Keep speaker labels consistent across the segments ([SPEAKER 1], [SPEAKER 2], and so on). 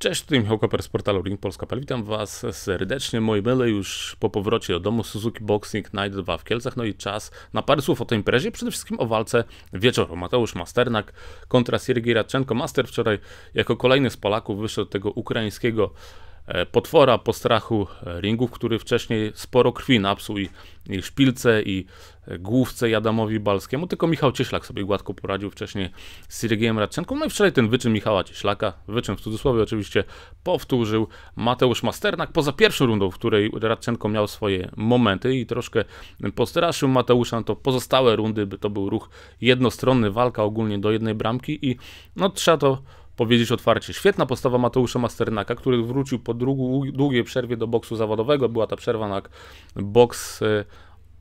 [SPEAKER 1] Cześć, tu Michał Koper z portalu ringpolska.pl. Witam Was serdecznie. Moi mele już po powrocie do domu Suzuki Boxing Night 2 w Kielcach. No i czas na parę słów o tej imprezie, przede wszystkim o walce wieczoru. Mateusz Masternak kontra Siergiej Radczenko. Master wczoraj jako kolejny z Polaków wyszedł tego ukraińskiego E, potwora po strachu e, ringów, który wcześniej sporo krwi napsuł i, i szpilce i e, główce Jadamowi Balskiemu, tylko Michał Cieślak sobie gładko poradził wcześniej z Sergiejem Radczenką. No i wczoraj ten wyczyn Michała Cieślaka, wyczyn w cudzysłowie oczywiście, powtórzył Mateusz Masternak poza pierwszą rundą, w której Radczenko miał swoje momenty i troszkę postraszył Mateusza, no to pozostałe rundy, by to był ruch jednostronny, walka ogólnie do jednej bramki i no trzeba to powiedzieć otwarcie. Świetna postawa Mateusza Masternaka, który wrócił po długiej przerwie do boksu zawodowego. Była ta przerwa na boks y,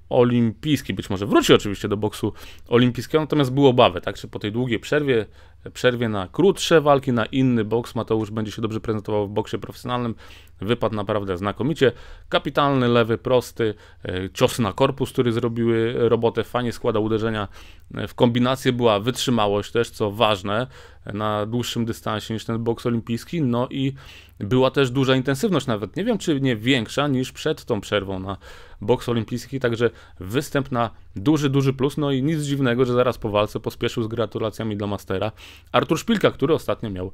[SPEAKER 1] olimpijski. Być może wróci oczywiście do boksu olimpijskiego, natomiast były obawy, tak? Czy po tej długiej przerwie przerwie na krótsze walki, na inny boks. Mateusz będzie się dobrze prezentował w boksie profesjonalnym. Wypadł naprawdę znakomicie. Kapitalny, lewy, prosty, e, cios na korpus, który zrobiły robotę. Fajnie składa uderzenia. E, w kombinacji była wytrzymałość też, co ważne, e, na dłuższym dystansie niż ten boks olimpijski. No i była też duża intensywność nawet. Nie wiem, czy nie większa niż przed tą przerwą na boks olimpijski, także występ na duży, duży plus. No i nic dziwnego, że zaraz po walce pospieszył z gratulacjami dla Mastera. Artur Szpilka, który ostatnio miał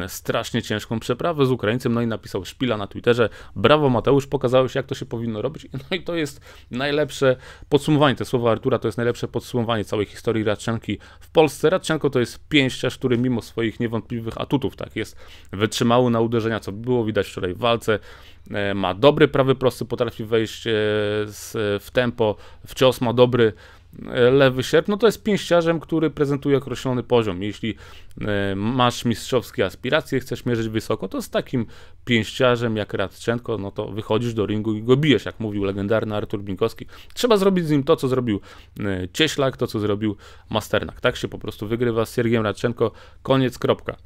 [SPEAKER 1] e, strasznie ciężką przeprawę z Ukraińcem, no i napisał Szpila na Twitterze, brawo Mateusz, pokazałeś jak to się powinno robić, no i to jest najlepsze podsumowanie, te słowa Artura to jest najlepsze podsumowanie całej historii Radczanki w Polsce. Radczanko to jest pięściarz, który mimo swoich niewątpliwych atutów, tak, jest wytrzymały na uderzenia, co było widać wczoraj w walce, e, ma dobry prawy prosty, potrafi wejść e, w tempo, w cios ma dobry, lewy sierp, no to jest pięściarzem, który prezentuje określony poziom. Jeśli e, masz mistrzowskie aspiracje, chcesz mierzyć wysoko, to z takim pięściarzem jak Radczenko, no to wychodzisz do ringu i go bijesz, jak mówił legendarny Artur Binkowski. Trzeba zrobić z nim to, co zrobił e, Cieślak, to, co zrobił Masternak. Tak się po prostu wygrywa z Siergiem Radczenko, koniec, kropka.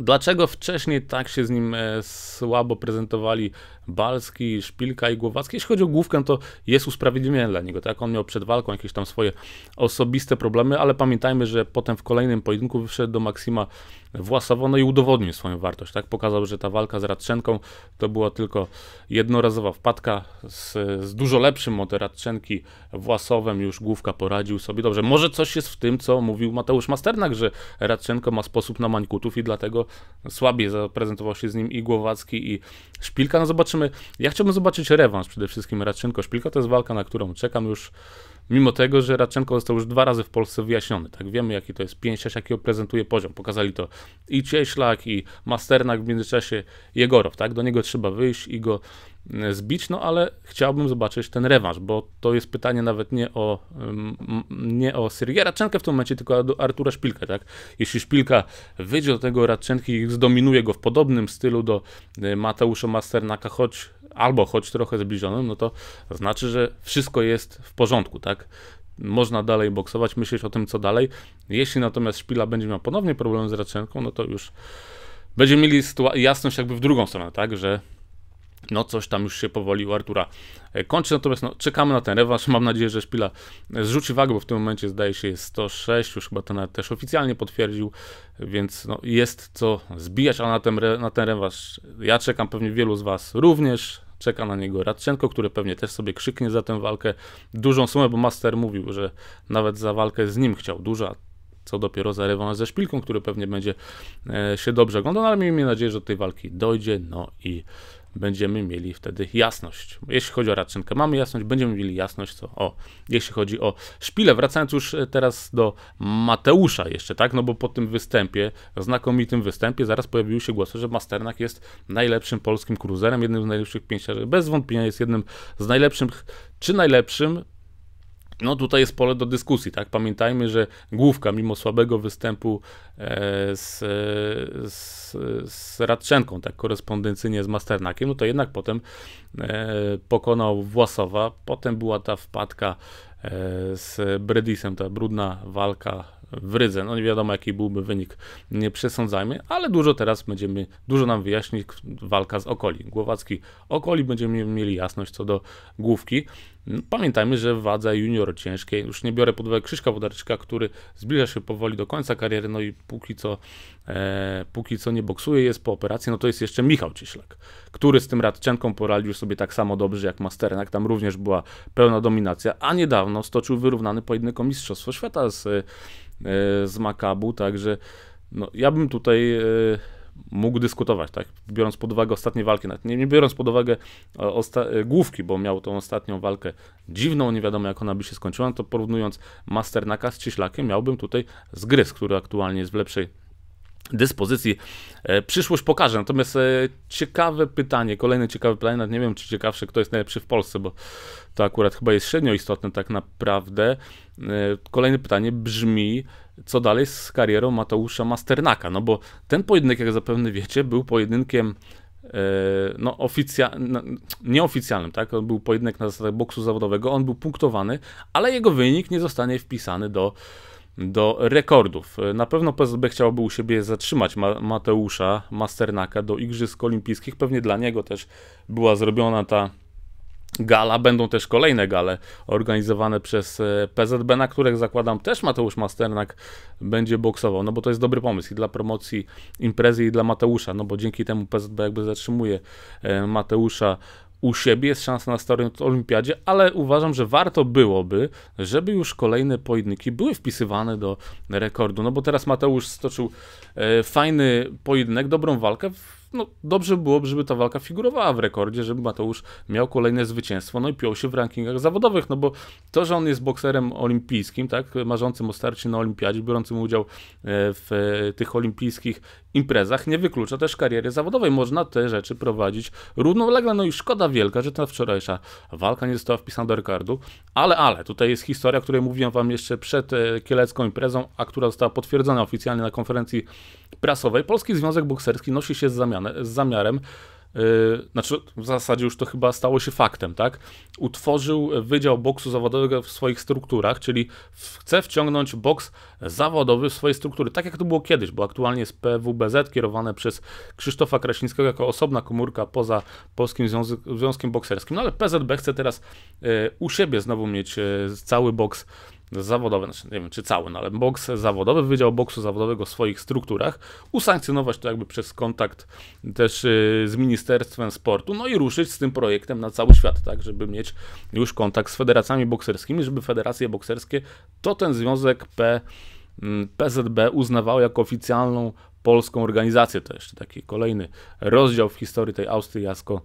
[SPEAKER 1] Dlaczego wcześniej tak się z nim e, słabo prezentowali Balski, Szpilka i Głowacki. Jeśli chodzi o główkę, to jest usprawiedliwienie dla niego. Tak, on miał przed walką jakieś tam swoje osobiste problemy, ale pamiętajmy, że potem w kolejnym pojedynku wyszedł do Maksima Własowo no i udowodnił swoją wartość. Tak, pokazał, że ta walka z Radczenką to była tylko jednorazowa wpadka z, z dużo lepszym od Radczenki Własowem. Już główka poradził sobie dobrze. Może coś jest w tym, co mówił Mateusz Masternak, że Radczenko ma sposób na mańkutów i dlatego słabiej zaprezentował się z nim i Głowacki i Szpilka. No zobaczymy zobaczymy. Ja chciałbym zobaczyć rewanż przede wszystkim Radczynko-Szpilka, to jest walka, na którą czekam już mimo tego, że Raczenko został już dwa razy w Polsce wyjaśniony. Tak wiemy, jaki to jest pięściarz, jaki prezentuje poziom. Pokazali to i Cieślak, i Masternak w międzyczasie, Jegorow, tak? Do niego trzeba wyjść i go e, zbić, no ale chciałbym zobaczyć ten rewanż, bo to jest pytanie nawet nie o, nie o Sergeja Radczenkę w tym momencie, tylko o Artura Szpilkę, tak? Jeśli Szpilka wyjdzie do tego Radczenki i zdominuje go w podobnym stylu do e, Mateusza Masternaka, choć albo choć trochę zbliżonym, no to znaczy, że wszystko jest w porządku, tak? Można dalej boksować, myśleć o tym, co dalej. Jeśli natomiast szpila będzie miał ponownie problem z raczenką, no to już będziemy mieli jasność jakby w drugą stronę, tak? Że no coś tam już się powoli u Artura e, kończy, natomiast no, czekamy na ten rewanż, mam nadzieję, że Szpila zrzuci wagę, bo w tym momencie zdaje się jest 106, już chyba ten też oficjalnie potwierdził, więc no, jest co zbijać, a na ten, na ten rewanż ja czekam, pewnie wielu z Was również, czeka na niego Radczenko, który pewnie też sobie krzyknie za tę walkę dużą sumę, bo Master mówił, że nawet za walkę z nim chciał duża, co dopiero za rewanż ze Szpilką, który pewnie będzie e, się dobrze oglądał, no, ale miejmy nadzieję, że do tej walki dojdzie, no i będziemy mieli wtedy jasność. Jeśli chodzi o Radczynkę, mamy jasność, będziemy mieli jasność, co o, jeśli chodzi o szpilę. Wracając już e, teraz do Mateusza jeszcze, tak, no bo po tym występie, znakomitym występie, zaraz pojawiły się głosy, że Masternak jest najlepszym polskim kruzerem, jednym z najlepszych pięściarzy, bez wątpienia jest jednym z najlepszych, czy najlepszym no tutaj jest pole do dyskusji, tak? Pamiętajmy, że główka mimo słabego występu e, z, e, z, z Radczenką, tak korespondencyjnie z Masternakiem, no to jednak potem e, pokonał Własowa, potem była ta wpadka z Bredisem, ta brudna walka w Rydze. No nie wiadomo jaki byłby wynik, nie przesądzajmy, ale dużo teraz będziemy, dużo nam wyjaśni walka z Okoli. Głowacki Okoli, będziemy mieli jasność co do główki. No, pamiętajmy, że wadza junior ciężkiej, już nie biorę pod uwagę Krzyszka Wodarczyka, który zbliża się powoli do końca kariery, no i póki co, e, póki co nie boksuje, jest po operacji, no to jest jeszcze Michał Cieślak, który z tym Radczenką poradził sobie tak samo dobrze jak Masternak, tam również była pełna dominacja, a niedawno stoczył wyrównany pojedynek o Mistrzostwo Świata z, e, z Makabu, także no, ja bym tutaj... E, mógł dyskutować, tak? Biorąc pod uwagę ostatnie walki, nie, nie biorąc pod uwagę e, e, główki, bo miał tą ostatnią walkę dziwną, nie wiadomo jak ona by się skończyła, no to porównując Masternaka z Ciślakiem, miałbym tutaj zgryz, który aktualnie jest w lepszej dyspozycji. E, przyszłość pokaże. Natomiast ciekawe pytanie, kolejne ciekawe pytanie, nawet nie wiem czy ciekawsze, kto jest najlepszy w Polsce, bo to akurat chyba jest średnio istotne tak naprawdę. Kolejne pytanie brzmi, co dalej z karierą Mateusza Masternaka, no bo ten pojedynek, jak zapewne wiecie, był pojedynkiem e, no, oficja, no, nieoficjalnym, tak? On był pojedynek na zasadach boksu zawodowego, on był punktowany, ale jego wynik nie zostanie wpisany do, do rekordów. E, na pewno PSB chciałoby u siebie zatrzymać Mateusza Masternaka do Igrzysk Olimpijskich. Pewnie dla niego też była zrobiona ta gala, będą też kolejne gale organizowane przez e, PZB, na których zakładam też Mateusz Masternak będzie boksował, no bo to jest dobry pomysł i dla promocji imprezy i dla Mateusza, no bo dzięki temu PZB jakby zatrzymuje e, Mateusza u siebie, jest szansa na starym olimpiadzie, ale uważam, że warto byłoby, żeby już kolejne pojedynki były wpisywane do rekordu, no bo teraz Mateusz stoczył e, fajny pojedynek, dobrą walkę, no, dobrze byłoby, żeby ta walka figurowała w rekordzie, żeby Mateusz miał kolejne zwycięstwo, no i piął się w rankingach zawodowych, no bo to, że on jest bokserem olimpijskim, tak, marzącym o starcie na olimpiadzie, biorącym udział e, w e, tych olimpijskich imprezach, nie wyklucza też kariery zawodowej. Można te rzeczy prowadzić równolegle, no i szkoda wielka, że ta wczorajsza walka nie została wpisana do rekordu, ale, ale, tutaj jest historia, której mówiłem wam jeszcze przed e, kielecką imprezą, a która została potwierdzona oficjalnie na konferencji prasowej. Polski Związek Bokserski nosi się z zamianą z zamiarem y, znaczy w zasadzie już to chyba stało się faktem, tak? Utworzył Wydział Boksu Zawodowego w swoich strukturach, czyli chce wciągnąć boks zawodowy w swoje struktury, tak jak to było kiedyś, bo aktualnie jest PWBZ kierowane przez Krzysztofa Kraśnickiego jako osobna komórka poza Polskim Związ Związkiem Bokserskim, no ale PZB chce teraz y, u siebie znowu mieć y, cały boks zawodowy, znaczy nie wiem czy cały, no ale boks zawodowy, Wydział Boksu Zawodowego w swoich strukturach, usankcjonować to jakby przez kontakt też y, z Ministerstwem Sportu, no i ruszyć z tym projektem na cały świat, tak, żeby mieć już kontakt z federacjami bokserskimi, żeby federacje bokserskie to ten związek P, mm, PZB uznawały jako oficjalną polską organizację. To jeszcze taki kolejny rozdział w historii tej austriacko-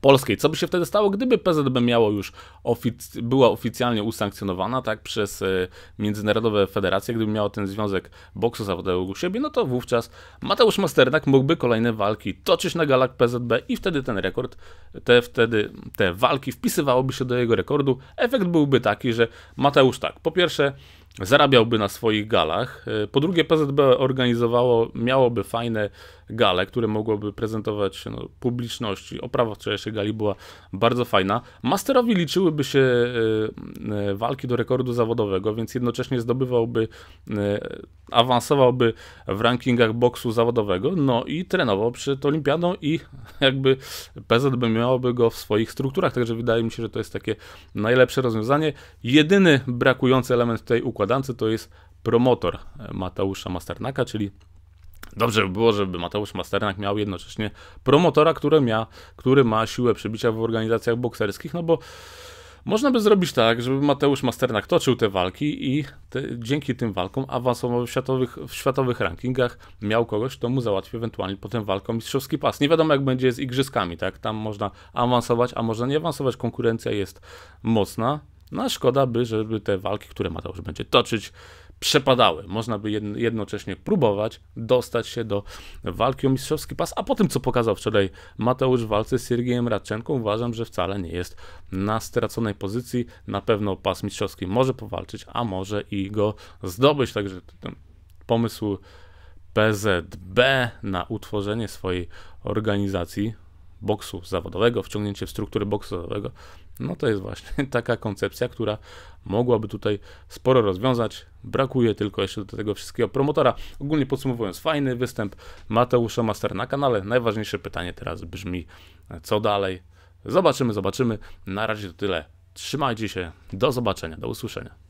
[SPEAKER 1] polskiej. Co by się wtedy stało, gdyby PZB miało już ofic była oficjalnie usankcjonowana tak, przez y, międzynarodowe federacje, gdyby miało ten związek boksu zawodowego u siebie, no to wówczas Mateusz Masternak mógłby kolejne walki toczyć na galach PZB i wtedy ten rekord, te, wtedy te walki wpisywałoby się do jego rekordu. Efekt byłby taki, że Mateusz tak, po pierwsze zarabiałby na swoich galach, y, po drugie PZB organizowało, miałoby fajne gale, które mogłoby prezentować no, publiczności. Oprawa wczorajszej gali była bardzo fajna. Masterowi liczyłyby się e, e, walki do rekordu zawodowego, więc jednocześnie zdobywałby, e, awansowałby w rankingach boksu zawodowego, no i trenował przed Olimpiadą i jakby PZB miałoby go w swoich strukturach, także wydaje mi się, że to jest takie najlepsze rozwiązanie. Jedyny brakujący element tej układance to jest promotor Mateusza Masternaka, czyli Dobrze by było, żeby Mateusz Masternak miał jednocześnie promotora, który, mia, który ma siłę przybicia w organizacjach bokserskich, no bo można by zrobić tak, żeby Mateusz Masternak toczył te walki i te, dzięki tym walkom awansował w światowych, w światowych rankingach, miał kogoś, kto mu załatwi ewentualnie potem walką mistrzowski pas. Nie wiadomo jak będzie z igrzyskami, tak? Tam można awansować, a można nie awansować, konkurencja jest mocna. No szkoda by, żeby te walki, które Mateusz będzie toczyć, przepadały. Można by jednocześnie próbować dostać się do walki o mistrzowski pas, a po tym, co pokazał wczoraj Mateusz w walce z Siergiejem Radczenką, uważam, że wcale nie jest na straconej pozycji. Na pewno pas mistrzowski może powalczyć, a może i go zdobyć, także ten pomysł PZB na utworzenie swojej organizacji boksu zawodowego, wciągnięcie w strukturę boksu zawodowego, no to jest właśnie taka koncepcja, która mogłaby tutaj sporo rozwiązać. Brakuje tylko jeszcze do tego wszystkiego promotora. Ogólnie podsumowując, fajny występ Mateusza Master na kanale. Najważniejsze pytanie teraz brzmi, co dalej? Zobaczymy, zobaczymy. Na razie to tyle. Trzymajcie się. Do zobaczenia, do usłyszenia.